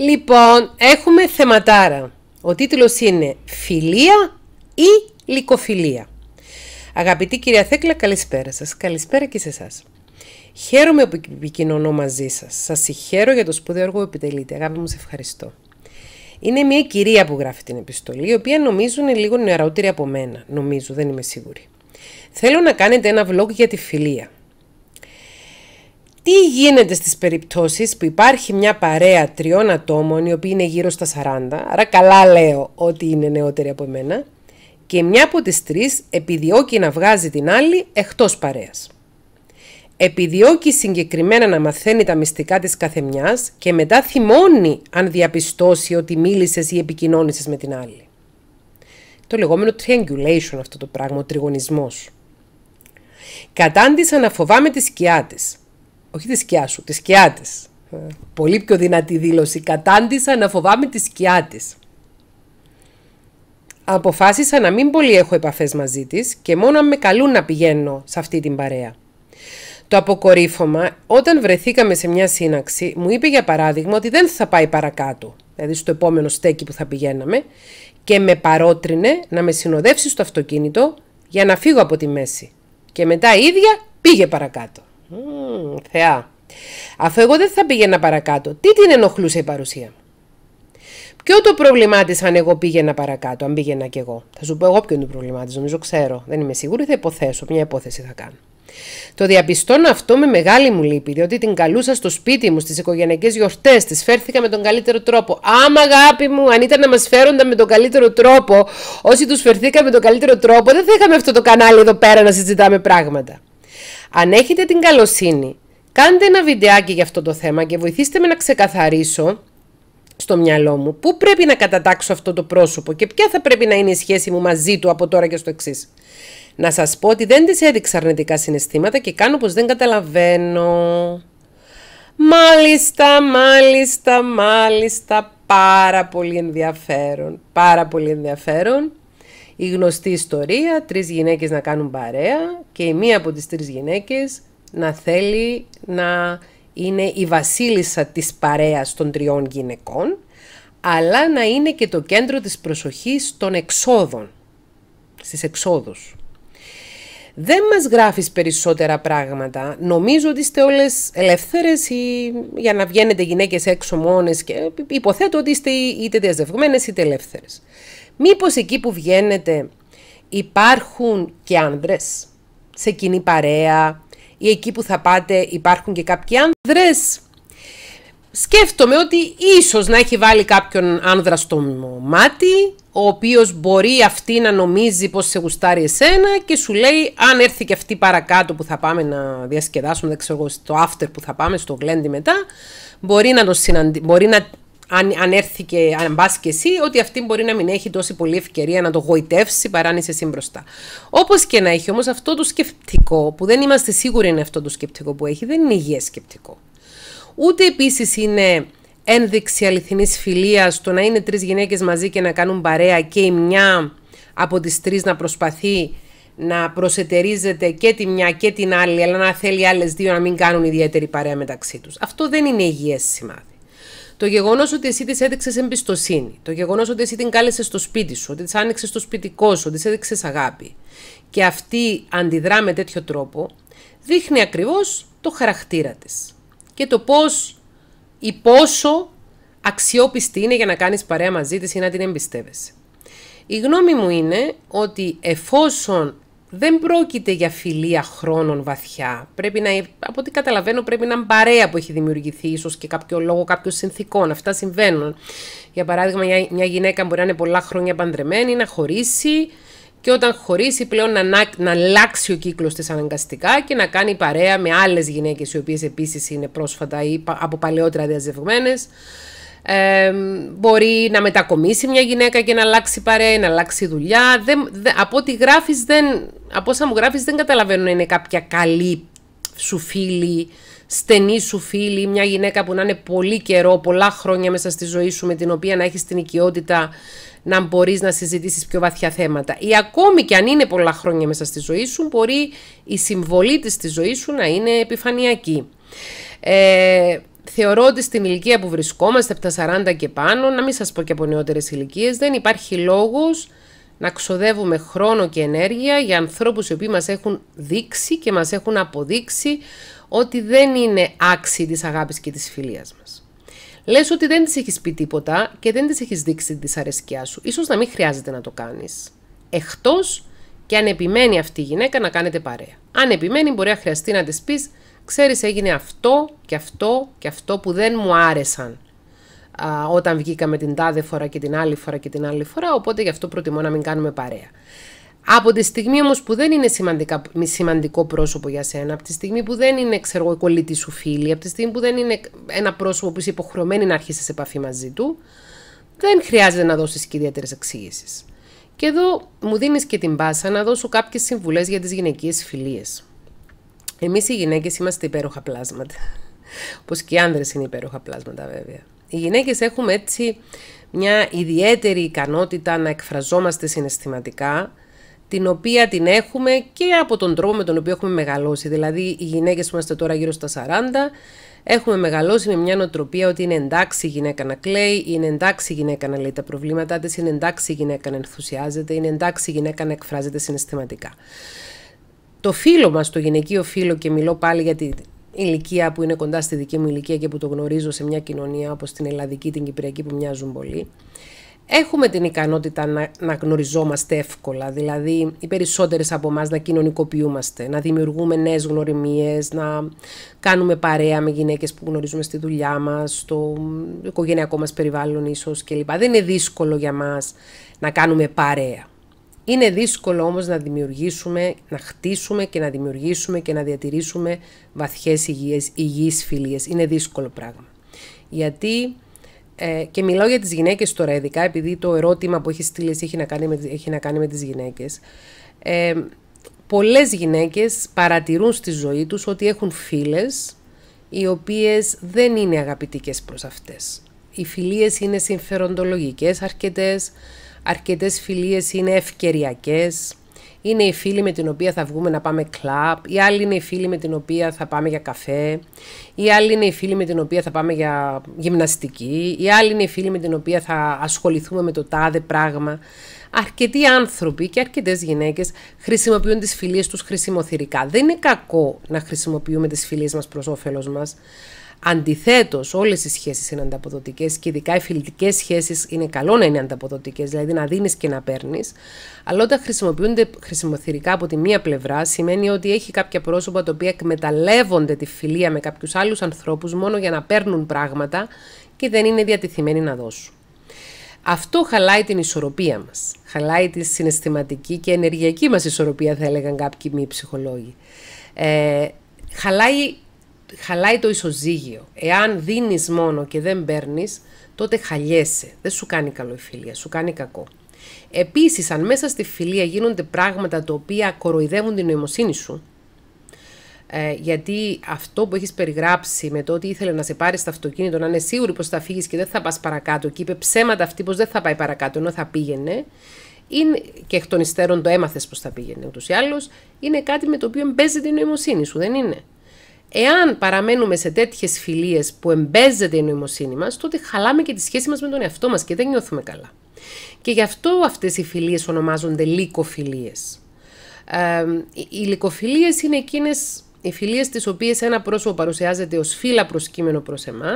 Λοιπόν, έχουμε θεματάρα. Ο τίτλος είναι «Φιλία ή Λυκοφιλία». Αγαπητή κυρία Θέκλα, καλησπέρα σας. Καλησπέρα και σε εσάς. Χαίρομαι που επικοινωνώ μαζί σας. Σας συγχαίρω για το σπουδαίο έργο που επιτελείτε. Αγάπη μου, σε ευχαριστώ. Είναι μια κυρία που γράφει την επιστολή, η οποία νομίζω είναι λίγο νεαρότερη από μένα. Νομίζω, δεν είμαι σίγουρη. Θέλω να κάνετε ένα vlog για τη φιλία. Τι γίνεται στις περιπτώσεις που υπάρχει μια παρέα τριών ατόμων οι οποίοι είναι γύρω στα 40, άρα καλά λέω ότι είναι νεότεροι από εμένα, και μια από τις τρεις επιδιώκει να βγάζει την άλλη εκτός παρέας. Επιδιώκει συγκεκριμένα να μαθαίνει τα μυστικά της καθεμιάς και μετά θυμώνει αν διαπιστώσει ότι μίλησες ή επικοινώνησες με την άλλη. Το λεγόμενο triangulation αυτό το πράγμα, ο τριγωνισμός. Κατάντησα να φοβάμαι τη σκιά της. Όχι τη σκιά σου, τη σκιά τη. Ε, πολύ πιο δυνατή δήλωση. Κατάντησα να φοβάμαι τη σκιά της. Αποφάσισα να μην πολύ έχω επαφές μαζί της και μόνο αν με καλούν να πηγαίνω σε αυτή την παρέα. Το αποκορύφωμα, όταν βρεθήκαμε σε μια σύναξη, μου είπε για παράδειγμα ότι δεν θα πάει παρακάτω, δηλαδή στο επόμενο στέκι που θα πηγαίναμε, και με παρότρινε να με συνοδεύσει στο αυτοκίνητο για να φύγω από τη μέση. Και μετά η ίδια πήγε παρακάτω θεά. Αφού εγώ δεν θα πήγαινα παρακάτω, τι την ενοχλούσε η παρουσία μου. Ποιο το πρόβλημά τη αν εγώ πήγαινα παρακάτω, αν πήγαινα κι εγώ. Θα σου πω εγώ ποιο το πρόβλημά τη, νομίζω ξέρω. Δεν είμαι σίγουρη, θα υποθέσω. Μια υπόθεση θα κάνω. Το διαπιστώνω αυτό με μεγάλη μου λύπη, διότι την καλούσα στο σπίτι μου, στις οικογενειακές γιορτές, της φέρθηκα με τον καλύτερο τρόπο. Άμα αγάπη μου, αν ήταν να μας φέρονταν με τον καλύτερο τρόπο, όσοι τους φερθήκαμε με τον καλύτερο τρόπο, δεν θα είχαμε αυτό το κανάλι εδώ πέρα να συζητάμε πράγματα. Αν έχετε την καλοσύνη, κάντε ένα βιντεάκι για αυτό το θέμα και βοηθήστε με να ξεκαθαρίσω στο μυαλό μου πού πρέπει να κατατάξω αυτό το πρόσωπο και ποια θα πρέπει να είναι η σχέση μου μαζί του από τώρα και στο εξής. Να σας πω ότι δεν τη έδειξα αρνητικά συναισθήματα και κάνω πως δεν καταλαβαίνω. Μάλιστα, μάλιστα, μάλιστα, πάρα πολύ ενδιαφέρον, πάρα πολύ ενδιαφέρον. Η γνωστή ιστορία, τρεις γυναίκες να κάνουν παρέα και η μία από τις τρεις γυναίκες να θέλει να είναι η βασίλισσα της παρέας των τριών γυναικών, αλλά να είναι και το κέντρο της προσοχής των εξόδων, στις εξόδους. Δεν μας γράφεις περισσότερα πράγματα. Νομίζω ότι είστε όλες ελεύθερες ή για να βγαίνετε γυναίκες έξω μόνες και ε, υποθέτω ότι είστε είτε διαζευγμένες είτε ελεύθερες. Μήπως εκεί που βγαίνετε υπάρχουν και άνδρες σε κοινή παρέα ή εκεί που θα πάτε υπάρχουν και κάποιοι άνδρες. Σκέφτομαι ότι ίσως να έχει βάλει κάποιον άνδρα στο μάτι, ο οποίος μπορεί αυτή να νομίζει πως σε γουστάρει εσένα και σου λέει αν έρθει και αυτή παρακάτω που θα πάμε να διασκεδάσουμε, δεν ξέρω στο after που θα πάμε, στο γλέντι μετά, μπορεί να, το συναντήσει. μπορεί να αν, αν έρθει και αν πας και εσύ, ότι αυτή μπορεί να μην έχει τόση πολλή ευκαιρία να το γοητεύσει παρά αν είσαι εσύ μπροστά. Όπως και να έχει όμως αυτό το σκεπτικό, που δεν είμαστε σίγουροι είναι αυτό το σκεπτικό που έχει, δεν είναι υγιέ σκεπτικό. Ούτε επίσης είναι ένδειξη αληθινής φιλίας το να είναι τρεις γυναίκες μαζί και να κάνουν παρέα και η μια από τις τρεις να προσπαθεί να προσετερίζεται και τη μια και την άλλη, αλλά να θέλει άλλες δύο να μην κάνουν ιδιαίτερη παρέα μεταξύ τους. Αυτό δεν είναι υγιές σημάδι. Το γεγονός ότι εσύ της έδειξες εμπιστοσύνη, το γεγονός ότι εσύ την κάλεσες στο σπίτι σου, ότι της άνοιξες στο σπιτικό σου, ότι της έδειξες αγάπη και αυτή αντιδρά με τέτοιο τρόπο, δείχνει ακριβώς το χαρακτήρα της και το πώς ή πόσο αξιόπιστη είναι για να κάνεις παρέα μαζί της ή να την εμπιστεύεσαι. Η γνώμη μου είναι ότι εφόσον δεν πρόκειται για φιλία χρόνων βαθιά. Πρέπει να, από ό,τι καταλαβαίνω, πρέπει να είναι παρέα που έχει δημιουργηθεί, ίσως και κάποιο λόγο κάποιων συνθήκων. Αυτά συμβαίνουν. Για παράδειγμα, μια γυναίκα μπορεί να είναι πολλά χρόνια παντρεμένη, να χωρίσει και όταν χωρίσει πλέον να, να αλλάξει ο κύκλος της αναγκαστικά και να κάνει παρέα με άλλες γυναίκες οι οποίες επίσης είναι πρόσφατα ή από παλαιότερα διαζευγμένες μπορεί να μετακομίσει μια γυναίκα και να αλλάξει παρέα, να αλλάξει δουλειά. Δεν, από ό,τι γράφεις, δεν, από όσα μου γράφεις δεν καταλαβαίνω να είναι κάποια καλή σου φίλη, στενή σου φίλη, μια γυναίκα που να είναι πολύ καιρό, πολλά χρόνια μέσα στη ζωή σου, με την οποία να έχεις την οικειότητα να μπορείς να συζητήσεις πιο βαθιά θέματα. Ή ακόμη και αν είναι πολλά χρόνια μέσα στη ζωή σου, μπορεί η συμβολή της στη ζωή σου να είναι επιφανειακή. Ε, Θεωρώ ότι στην ηλικία που βρισκόμαστε, από τα 40 και πάνω, να μην σας πω και από νεότερες ηλικίες, δεν υπάρχει λόγος να ξοδεύουμε χρόνο και ενέργεια για ανθρώπους οι οποίοι μας έχουν δείξει και μας έχουν αποδείξει ότι δεν είναι άξιοι της αγάπης και της φιλίας μας. Λες ότι δεν της έχεις πει τίποτα και δεν της έχεις δείξει τη δυσαρεσκιά σου. Ίσως να μην χρειάζεται να το κάνεις. Εκτός και αν επιμένει αυτή η γυναίκα να κάνετε παρέα. Αν επιμένει μπορεί να χρειαστεί να της πεις Ξέρεις έγινε αυτό και αυτό και αυτό που δεν μου άρεσαν α, όταν βγήκαμε την τάδε φορά και την άλλη φορά και την άλλη φορά, οπότε γι' αυτό προτιμώ να μην κάνουμε παρέα. Από τη στιγμή όμως που δεν είναι σημαντικά, σημαντικό πρόσωπο για σένα, από τη στιγμή που δεν είναι, ξέρω εγώ, η σου φίλη, από τη στιγμή που δεν είναι ένα πρόσωπο που είσαι υποχρεωμένη να αρχίσεις σε επαφή μαζί του, δεν χρειάζεται να δώσεις και ιδιαίτερες εξηγήσεις. Και εδώ μου δίνεις και την πάσα να δώσω κάποιες συμβουλές για τις γυναικείες φιλίες. Εμείς οι γυναίκες είμαστε υπέροχα πλάσματα. Όπως και οι άνδρες είναι υπέροχα πλάσματα βέβαια. Οι γυναίκες έχουμε έτσι μια ιδιαίτερη ικανότητα να εκφραζόμαστε συναισθηματικά, την οποία την έχουμε και από τον τρόπο με τον οποίο έχουμε μεγαλώσει. Δηλαδή, οι γυναίκες που είμαστε τώρα γύρω στα 40, έχουμε μεγαλώσει με μια νοοτροπία ότι είναι εντάξει η γυναίκα να κλαίει, είναι εντάξει η γυναίκα να λέει τα προβλήματά της, είναι εντάξει η γυναίκα να ενθουσιάζεται, είναι εντάξει η γυναίκα να εκφράζεται συναισθηματικά το φίλο μας, το γυναικείο φίλο και μιλώ πάλι για την ηλικία που είναι κοντά στη δική μου ηλικία και που το γνωρίζω σε μια κοινωνία όπως την ελλαδική, την κυπριακή που μοιάζουν πολύ, έχουμε την ικανότητα να, να γνωριζόμαστε εύκολα, δηλαδή οι περισσότερες από εμάς να κοινωνικοποιούμαστε, να δημιουργούμε νέες γνωριμίες, να κάνουμε παρέα με γυναίκες που γνωρίζουμε στη δουλειά μας, στο οικογενειακό μας περιβάλλον ίσως κλπ. Δεν είναι δύσκολο για μας να κάνουμε παρέα. Είναι δύσκολο όμως να δημιουργήσουμε, να χτίσουμε και να δημιουργήσουμε και να διατηρήσουμε βαθιές υγιές, υγιείς φιλίες. Είναι δύσκολο πράγμα. Γιατί, ε, και μιλάω για τις γυναίκες τώρα ειδικά, επειδή το ερώτημα που έχεις στείλει έχει να κάνει με, έχει να κάνει με τις γυναίκες. Ε, πολλές γυναίκες παρατηρούν στη ζωή τους ότι έχουν φίλες οι οποίες δεν είναι αγαπητικές προς αυτές. Οι φιλίες είναι συμφεροντολογικές αρκετές, αρκετές φιλίες είναι ευκαιριακές, είναι η φίλη με την οποία θα βγούμε να πάμε κλαπ, η άλλη είναι η φίλη με την οποία θα πάμε για καφέ, η άλλη είναι η φίλη με την οποία θα πάμε για γυμναστική, η άλλη είναι η φίλη με την οποία θα ασχοληθούμε με το τάδε πράγμα. Αρκετοί άνθρωποι και αρκετές γυναίκες χρησιμοποιούν τις φιλίες τους χρησιμοθυρικά. Δεν είναι κακό να χρησιμοποιούμε τις φιλίες μας προς όφελος μας, Αντιθέτως, όλες οι σχέσεις είναι ανταποδοτικές και ειδικά οι φιλικέ σχέσεις είναι καλό να είναι ανταποδοτικές, δηλαδή να δίνεις και να παίρνεις. Αλλά όταν χρησιμοποιούνται χρησιμοθυρικά από τη μία πλευρά, σημαίνει ότι έχει κάποια πρόσωπα τα οποία εκμεταλλεύονται τη φιλία με κάποιους άλλους ανθρώπους μόνο για να παίρνουν πράγματα και δεν είναι διατεθειμένοι να δώσουν. Αυτό χαλάει την ισορροπία μας. Χαλάει τη συναισθηματική και ενεργειακή μας ισορροπία, θα έλεγαν κάποιοι μη ψυχολόγοι. Ε, χαλάει χαλάει το ισοζύγιο. Εάν δίνεις μόνο και δεν παίρνεις, τότε χαλιέσαι. Δεν σου κάνει καλό η φιλία, σου κάνει κακό. Επίσης, αν μέσα στη φιλία γίνονται πράγματα τα οποία κοροϊδεύουν την νοημοσύνη σου, ε, γιατί αυτό που έχεις περιγράψει με το ότι ήθελε να σε πάρει το αυτοκίνητο, να είναι σίγουρη πως θα φύγεις και δεν θα πας παρακάτω, και είπε ψέματα αυτή πως δεν θα πάει παρακάτω, ενώ θα πήγαινε, είναι, και εκ των υστέρων το έμαθες πως θα πήγαινε ούτως ή άλλως, είναι κάτι με το οποίο παίζει την νοημοσύνη σου, δεν είναι. Εάν παραμένουμε σε τέτοιες φιλίες που εμπέζεται η νοημοσύνη μας, τότε χαλάμε και τη σχέση μας με τον εαυτό μας και δεν νιώθουμε καλά. Και γι' αυτό αυτές οι φιλίες ονομάζονται λυκοφιλίες. Ε, οι λυκοφιλίες είναι εκείνες οι φιλίες τις οποίες ένα πρόσωπο παρουσιάζεται ως φύλλα κείμενο προς εμάς,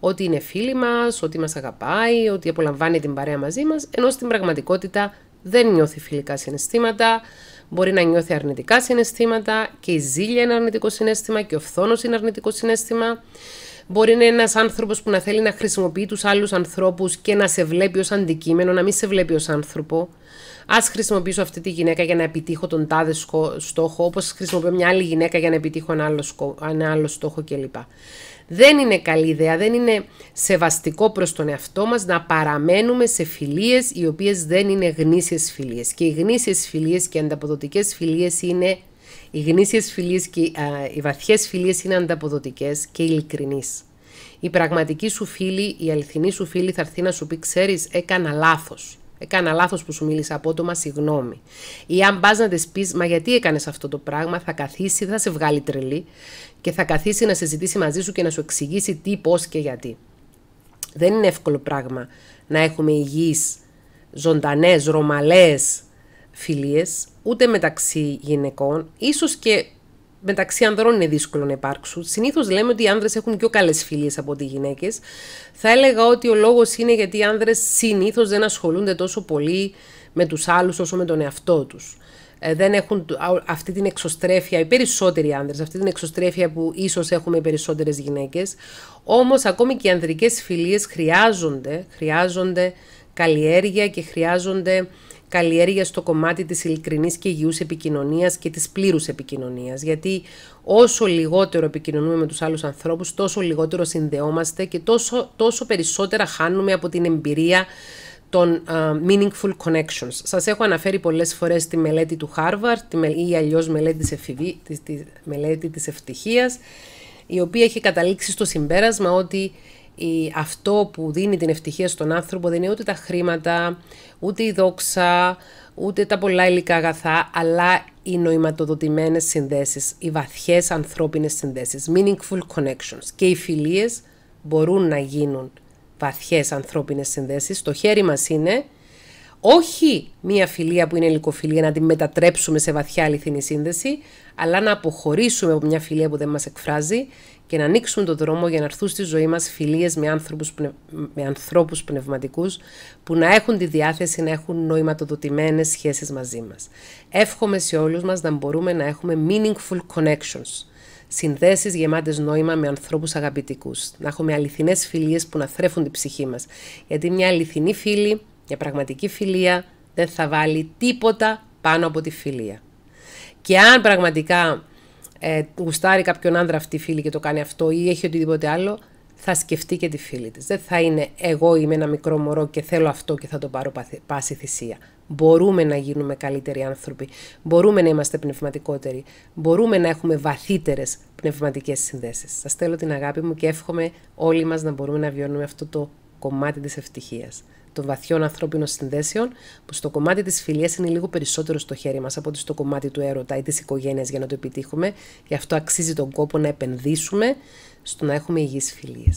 ότι είναι φίλοι μας, ότι μας αγαπάει, ότι απολαμβάνει την παρέα μαζί μας, ενώ στην πραγματικότητα δεν νιώθει φιλικά συναισθήματα, μπορεί να νιώθει αρνητικά συναισθήματα και η ζήλια είναι αρνητικό συνέστημα και ο φθόνος είναι αρνητικό συνέστημα. Μπορεί να είναι ένας άνθρωπος που να θέλει να χρησιμοποιεί τους άλλους ανθρώπους και να σε βλέπει ως αντικείμενο, να μην σε βλέπει ως άνθρωπο. Ας χρησιμοποιήσω αυτή τη γυναίκα για να επιτύχω τον τάδε στόχο, όπως χρησιμοποιώ μια άλλη γυναίκα για να επιτύχω ένα άλλο στόχο κλπ. Δεν είναι καλή ιδέα, δεν είναι σεβαστικό προς τον εαυτό μας να παραμένουμε σε φιλίες οι οποίες δεν είναι γνήσιες φιλίες. Και οι γνήσιες φιλίες και οι ανταποδοτικές φιλίες είναι... Οι γνήσιες φιλίες και οι βαθιές φιλίες είναι ανταποδοτικές και ειλικρινείς. Η πραγματική σου φίλη, η αληθινή σου φίλη θα έρθει να σου πει «Ξέρεις, έκανα λάθος». Έκανα λάθος που σου μίλησα απότομα, συγγνώμη. Ή αν πας να της πεις, Μα γιατί έκανες αυτό το πράγμα, θα καθίσει, θα σε βγάλει τρελή και θα καθίσει να συζητήσει μαζί σου και να σου εξηγήσει τι, πώς και γιατί. Δεν είναι εύκολο πράγμα να έχουμε υγιείς, ζωντανές, ρωμαλές φιλίες, ούτε μεταξύ γυναικών, ίσως και μεταξύ ανδρών είναι δύσκολο να υπάρξουν. Συνήθως λέμε ότι οι άνδρες έχουν πιο καλές φιλίες από ότι οι γυναίκες. Θα έλεγα ότι ο λόγος είναι γιατί οι άνδρες συνήθως δεν ασχολούνται τόσο πολύ με τους άλλους όσο με τον εαυτό τους. Ε, δεν έχουν αυτή την εξωστρέφεια, οι περισσότεροι άνδρες, αυτή την εξωστρέφεια που ίσως έχουμε οι περισσότερες γυναίκες. Όμως ακόμη και οι ανδρικές φιλίες χρειάζονται, χρειάζονται καλλιέργεια και χρειάζονται καλλιέργειας στο κομμάτι της ειλικρινής και υγιούς επικοινωνίας και της πλήρους επικοινωνίας. Γιατί όσο λιγότερο επικοινωνούμε με τους άλλους ανθρώπους, τόσο λιγότερο συνδεόμαστε και τόσο, τόσο περισσότερα χάνουμε από την εμπειρία των meaningful connections. Σας έχω αναφέρει πολλές φορές τη μελέτη του Harvard ή αλλιώς μελέτη της, τη μελέτη της ευτυχίας, η οποία έχει καταλήξει στο συμπέρασμα ότι αυτό που δίνει την ευτυχία στον άνθρωπο δεν είναι ούτε τα χρήματα, ούτε η δόξα, ούτε τα πολλά υλικά αγαθά, αλλά οι νοηματοδοτημένες συνδέσεις, οι βαθιές ανθρώπινες συνδέσεις, meaningful connections. Και οι φιλίες μπορούν να γίνουν βαθιές ανθρώπινες συνδέσεις. Το χέρι μας είναι όχι μία φιλία που είναι ελικοφιλία να τη μετατρέψουμε σε βαθιά αληθινή σύνδεση, αλλά να αποχωρήσουμε από μια φιλία που δεν μας εκφράζει και να ανοίξουμε τον δρόμο για να έρθουν στη ζωή μας φιλίες με ανθρώπους, πνευ... με ανθρώπους πνευματικούς που να έχουν τη διάθεση να έχουν νοηματοδοτημένες σχέσεις μαζί μας. Εύχομαι σε όλους μας να μπορούμε να έχουμε meaningful connections, συνδέσεις γεμάτες νόημα με ανθρώπους αγαπητικούς, να έχουμε αληθινές φιλίες που να θρέφουν την ψυχή μας. Γιατί μια αληθινή φίλη για πραγματική φιλία δεν θα βάλει τίποτα πάνω από τη φιλία. Και αν πραγματικά ε, γουστάρει κάποιον άντρα αυτή η φίλη και το κάνει αυτό ή έχει οτιδήποτε άλλο, θα σκεφτεί και τη φίλη της. Δεν θα είναι εγώ είμαι ένα μικρό μωρό και θέλω αυτό και θα το πάρω πάση θυσία. Μπορούμε να γίνουμε καλύτεροι άνθρωποι, μπορούμε να είμαστε πνευματικότεροι, μπορούμε να έχουμε βαθύτερες πνευματικές συνδέσεις. Σας θέλω την αγάπη μου και εύχομαι όλοι μας να μπορούμε να βιώνουμε αυτό το κομμάτι της ευτυχίας των βαθιών ανθρώπινων συνδέσεων, που στο κομμάτι της φιλίας είναι λίγο περισσότερο στο χέρι μας από ότι στο κομμάτι του έρωτα ή της οικογένειας για να το επιτύχουμε. Γι' αυτό αξίζει τον κόπο να επενδύσουμε στο να έχουμε υγιείς φιλίες.